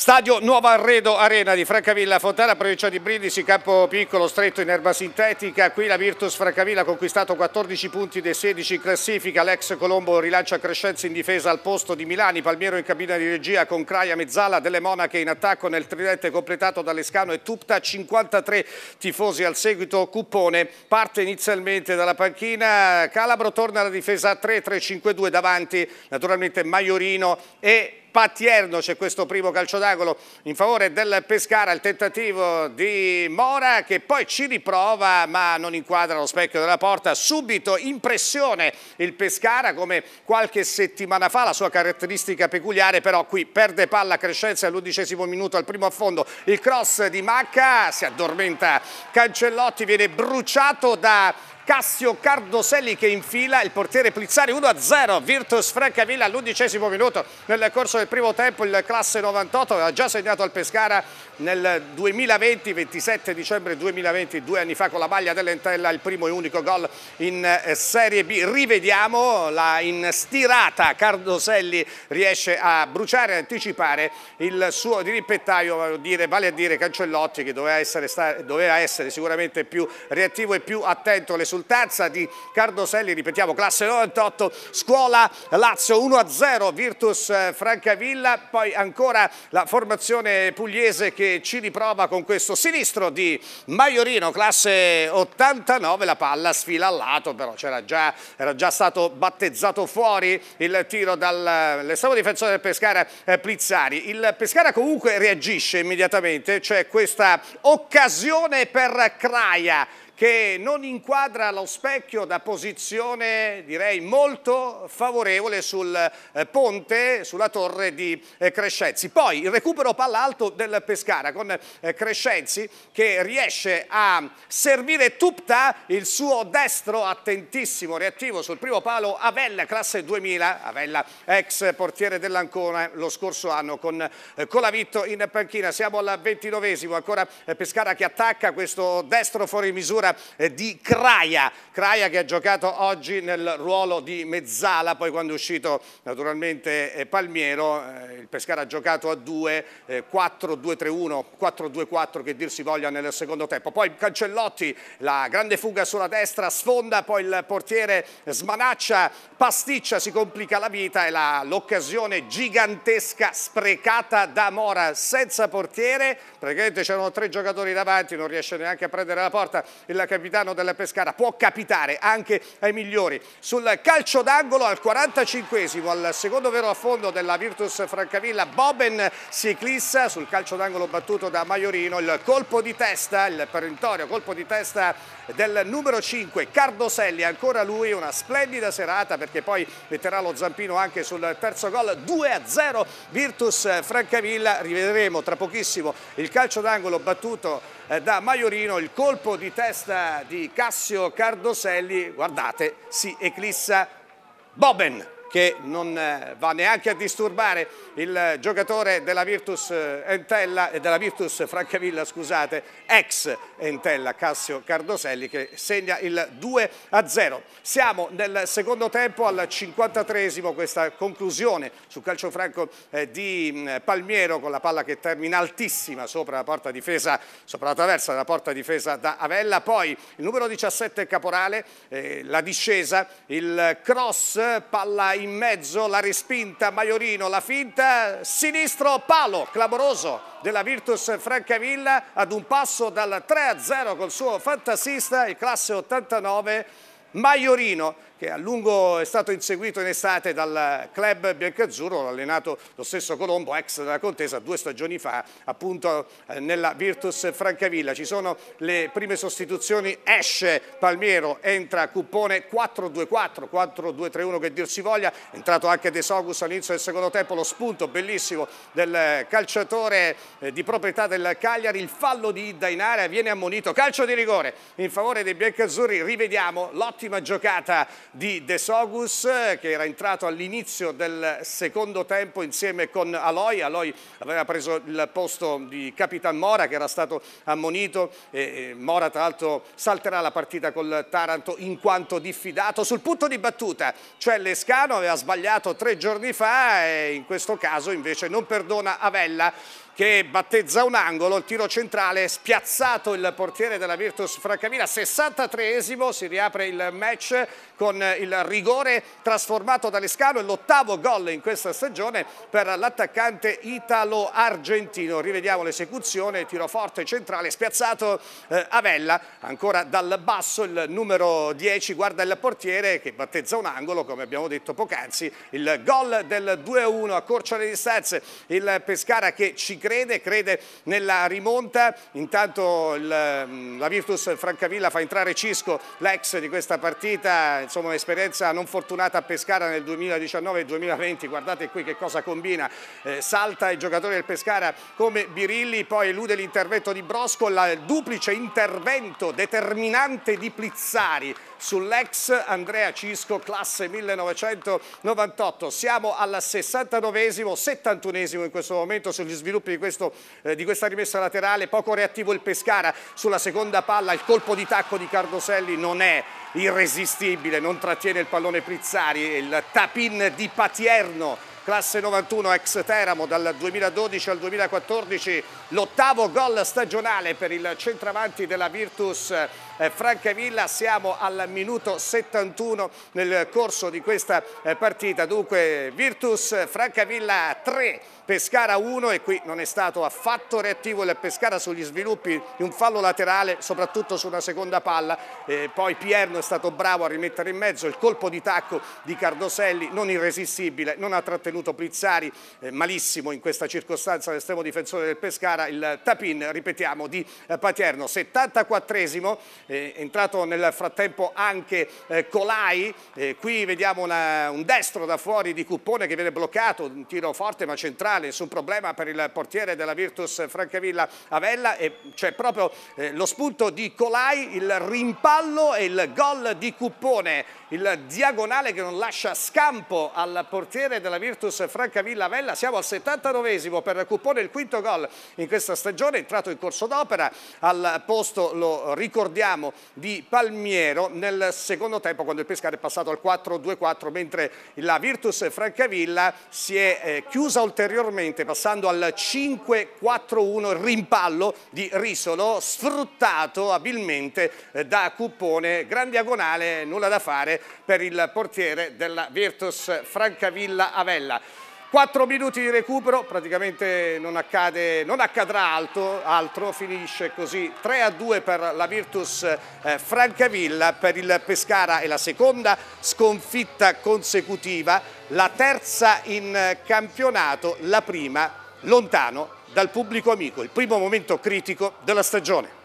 Stadio Nuovo Arredo Arena di Francavilla Fontana, provincia di Brindisi, campo piccolo, stretto in erba sintetica. Qui la Virtus Francavilla ha conquistato 14 punti dei 16 in classifica. L'ex Colombo rilancia Crescenzi in difesa al posto di Milani. Palmiero in cabina di regia con Craia Mezzala, Delle Monache in attacco nel tridente completato dall'Escano e Tupta. 53 tifosi al seguito. Cuppone parte inizialmente dalla panchina. Calabro torna alla difesa 3-3-5-2 davanti. Naturalmente Maiorino e Pattierno, c'è questo primo calcio d'angolo in favore del Pescara, il tentativo di Mora che poi ci riprova ma non inquadra lo specchio della porta, subito in pressione il Pescara come qualche settimana fa, la sua caratteristica peculiare però qui perde palla Crescenza all'undicesimo minuto al primo affondo, il cross di Macca, si addormenta Cancellotti, viene bruciato da Cassio Cardoselli che infila il portiere Plizzari 1-0, Virtus Francavilla all'undicesimo minuto nel corso del primo tempo il classe 98 ha già segnato al Pescara nel 2020, 27 dicembre 2020, due anni fa con la maglia dell'Entella il primo e unico gol in eh, Serie B. Rivediamo la stirata Cardoselli riesce a bruciare, anticipare il suo dirimpettaio vale a dire Cancellotti che doveva essere, doveva essere sicuramente più reattivo e più attento alle sue risultanza di Cardoselli, ripetiamo, classe 98, scuola Lazio 1-0, Virtus eh, Francavilla, poi ancora la formazione pugliese che ci riprova con questo sinistro di Maiorino, classe 89, la palla sfila al lato, però era già, era già stato battezzato fuori il tiro dall'estremo eh, difensore del Pescara eh, Plizzari. Il Pescara comunque reagisce immediatamente, c'è cioè questa occasione per Craia che non inquadra lo specchio da posizione direi molto favorevole sul eh, ponte, sulla torre di eh, Crescenzi. Poi il recupero palla alto del Pescara con eh, Crescenzi che riesce a servire Tupta, il suo destro attentissimo, reattivo sul primo palo Avella, classe 2000, Avella ex portiere dell'Ancona lo scorso anno con Colavitto in panchina. Siamo al 29esimo, ancora Pescara che attacca questo destro fuori misura ancora eh, di Craia, Craia che ha giocato oggi nel ruolo di mezzala, poi quando è uscito naturalmente eh, Palmiero, eh, il Pescara ha giocato a 2, 4-2-3-1, 4-2-4 che dir si voglia nel secondo tempo, poi Cancellotti, la grande fuga sulla destra, sfonda, poi il portiere smanaccia, pasticcia, si complica la vita e l'occasione gigantesca sprecata da Mora senza portiere, praticamente c'erano tre giocatori davanti, non riesce neanche a prendere la porta il il capitano della Pescara, può capitare anche ai migliori. Sul calcio d'angolo al 45esimo, al secondo vero a fondo della Virtus Francavilla, Boben si eclissa sul calcio d'angolo battuto da Maiorino, il colpo di testa, il perentorio colpo di testa del numero 5, Cardoselli, ancora lui una splendida serata perché poi metterà lo zampino anche sul terzo gol, 2-0 Virtus Francavilla, rivedremo tra pochissimo il calcio d'angolo battuto eh, da Maiorino, il colpo di testa sosta di Cassio Cardoselli, guardate, si eclissa Boben che non eh, va neanche a disturbare il giocatore della Virtus, eh, Entella, eh, della Virtus Francavilla, scusate, ex Entella Cassio Cardoselli che segna il 2 a 0. Siamo nel secondo tempo al 53esimo, questa conclusione sul calcio franco di mm, Palmiero con la palla che termina altissima sopra la porta difesa, sopra la traversa della porta difesa da Avella, poi il numero 17 Caporale, la discesa, il cross, palla in mezzo, la respinta Maiorino, la finta, sinistro palo, clamoroso della Virtus Francavilla ad un passo dal 3-0 col suo fantasista, il classe 89 Maiorino che a lungo è stato inseguito in estate dal club biancazzurro, allenato lo stesso Colombo, ex della Contesa, due stagioni fa, appunto eh, nella Virtus Francavilla. Ci sono le prime sostituzioni, esce Palmiero, entra Cuppone 4-2-4, 4-2-3-1 che dir si voglia, è entrato anche De Sogus all'inizio del secondo tempo, lo spunto bellissimo del calciatore eh, di proprietà del Cagliari, il fallo di Dainara viene ammonito, calcio di rigore in favore dei biancazzurri, rivediamo l'ottima giocata di De Sogus che era entrato all'inizio del secondo tempo insieme con Aloy. Aloy aveva preso il posto di Capitan Mora che era stato ammonito. E Mora tra l'altro salterà la partita col Taranto in quanto diffidato. Sul punto di battuta cioè Lescano aveva sbagliato tre giorni fa e in questo caso invece non perdona Avella che battezza un angolo, il tiro centrale spiazzato il portiere della Virtus Francavilla, 63esimo, si riapre il match con il rigore trasformato da Lescano, l'ottavo gol in questa stagione per l'attaccante italo-argentino. Rivediamo l'esecuzione, tiro forte centrale, spiazzato eh, Avella, ancora dal basso il numero 10, guarda il portiere che battezza un angolo, come abbiamo detto poc'anzi, il gol del 2-1 accorcia le distanze, il Pescara che ci crede crede, crede nella rimonta, intanto il, mm, la Virtus Francavilla fa entrare Cisco, l'ex di questa partita, insomma un'esperienza non fortunata a Pescara nel 2019-2020, guardate qui che cosa combina, eh, salta il giocatore del Pescara come Birilli, poi elude l'intervento di Brosco, la, il duplice intervento determinante di Plizzari sull'ex Andrea Cisco, classe 1998. Siamo al 69esimo, 71esimo in questo momento sugli sviluppi sempre di, questo, eh, di questa rimessa laterale, poco reattivo il Pescara sulla seconda palla, il colpo di tacco di Cardoselli non è irresistibile, non trattiene il pallone Prizzari, il tapin di Patierno classe 91 ex Teramo dal 2012 al 2014, l'ottavo gol stagionale per il centravanti della Virtus eh, Francavilla, siamo al minuto 71 nel corso di questa eh, partita, dunque Virtus Francavilla 3, Pescara 1 e qui non è stato affatto reattivo il Pescara sugli sviluppi di un fallo laterale, soprattutto su una seconda palla, e poi Pierno è stato bravo a rimettere in mezzo il colpo di tacco di Cardoselli, non irresistibile, non ha trattenuto tenuto Prizzari eh, malissimo in questa circostanza l'estremo difensore del Pescara, il tapin, ripetiamo, di eh, Paterno. 74esimo, eh, entrato nel frattempo anche Colai, qui vediamo una, un destro da fuori di Cuppone che viene bloccato, un tiro forte ma centrale, nessun problema per il portiere della Virtus Francavilla Avella e c'è proprio lo spunto di Colai, il rimpallo e il gol di Cuppone, il diagonale che non lascia scampo al portiere della Virtus Virtus Francavilla Vella, siamo al 79esimo per Cupone, il quinto gol in questa stagione, entrato in corso d'opera, al posto lo ricordiamo di Palmiero nel secondo tempo quando il Pescara è passato al 4-2-4 mentre la Virtus Francavilla si è eh, chiusa ulteriormente passando al 5-4-1 il rimpallo di Risolo sfruttato abilmente eh, da Cupone, gran diagonale, nulla da fare per il portiere della Virtus Francavilla Avella palla. 4 minuti di recupero, praticamente non, accade, non accadrà alto, altro, finisce così 3 a 2 per la Virtus eh, Francavilla, per il Pescara è la seconda sconfitta consecutiva, la terza in campionato, la prima lontano dal pubblico amico, il primo momento critico della stagione.